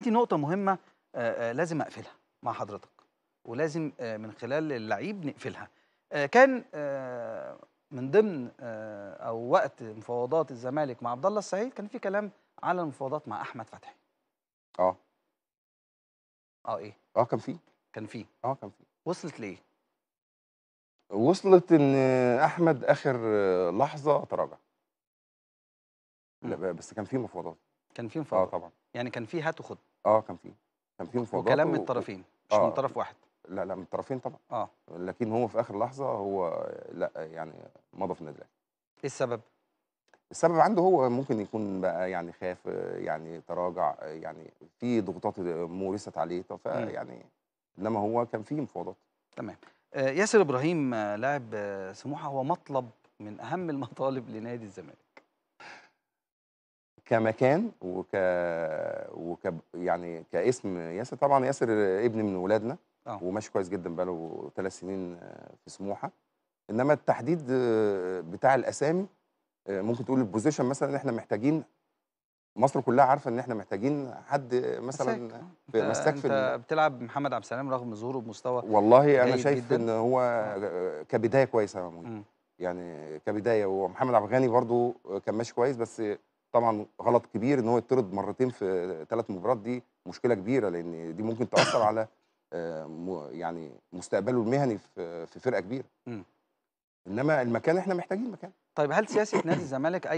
دي نقطة مهمة آه، آه، لازم أقفلها مع حضرتك ولازم آه، من خلال اللعيب نقفلها كان من ضمن أو وقت مفاوضات الزمالك مع عبد الله السعيد كان في كلام على المفاوضات مع أحمد فتحي اه اه ايه اه كان في كان في اه كان في وصلت لإيه؟ وصلت إن أحمد آخر لحظة تراجع لا بس كان في مفاوضات كان في مفاوضات اه طبعا يعني كان في هات وخد اه كان في كان في مفاوضات وكلام من الطرفين مش آه من طرف واحد لا لا من الطرفين طبعا اه لكن هو في اخر لحظه هو لا يعني مضى في النادي ايه السبب؟ السبب عنده هو ممكن يكون بقى يعني خاف يعني تراجع يعني في ضغوطات مورست عليه فيعني انما هو كان في مفاوضات تمام آه، ياسر ابراهيم آه، لاعب آه، سموحه هو مطلب من اهم المطالب لنادي الزمالك كمكان وك وك يعني كاسم ياسر طبعا ياسر ابن من ولادنا أوه. وماشي كويس جدا بقاله ثلاث سنين في سموحه انما التحديد بتاع الاسامي ممكن تقول البوزيشن مثلا احنا محتاجين مصر كلها عارفه ان احنا محتاجين حد مثلا مساك في انت بتلعب محمد عبد السلام رغم ظهوره بمستوى والله انا شايف جداً. ان هو كبدايه كويسه يا يعني كبدايه ومحمد عبد الغني برده كان ماشي كويس بس طبعا غلط كبير ان هو يطرد مرتين في ثلاث مباريات دي مشكله كبيره لان دي ممكن تاثر على آه، يعني مستقبله المهني في فرقه كبيره انما المكان احنا محتاجين مكان طيب هل سياسه نادي الزمالك اي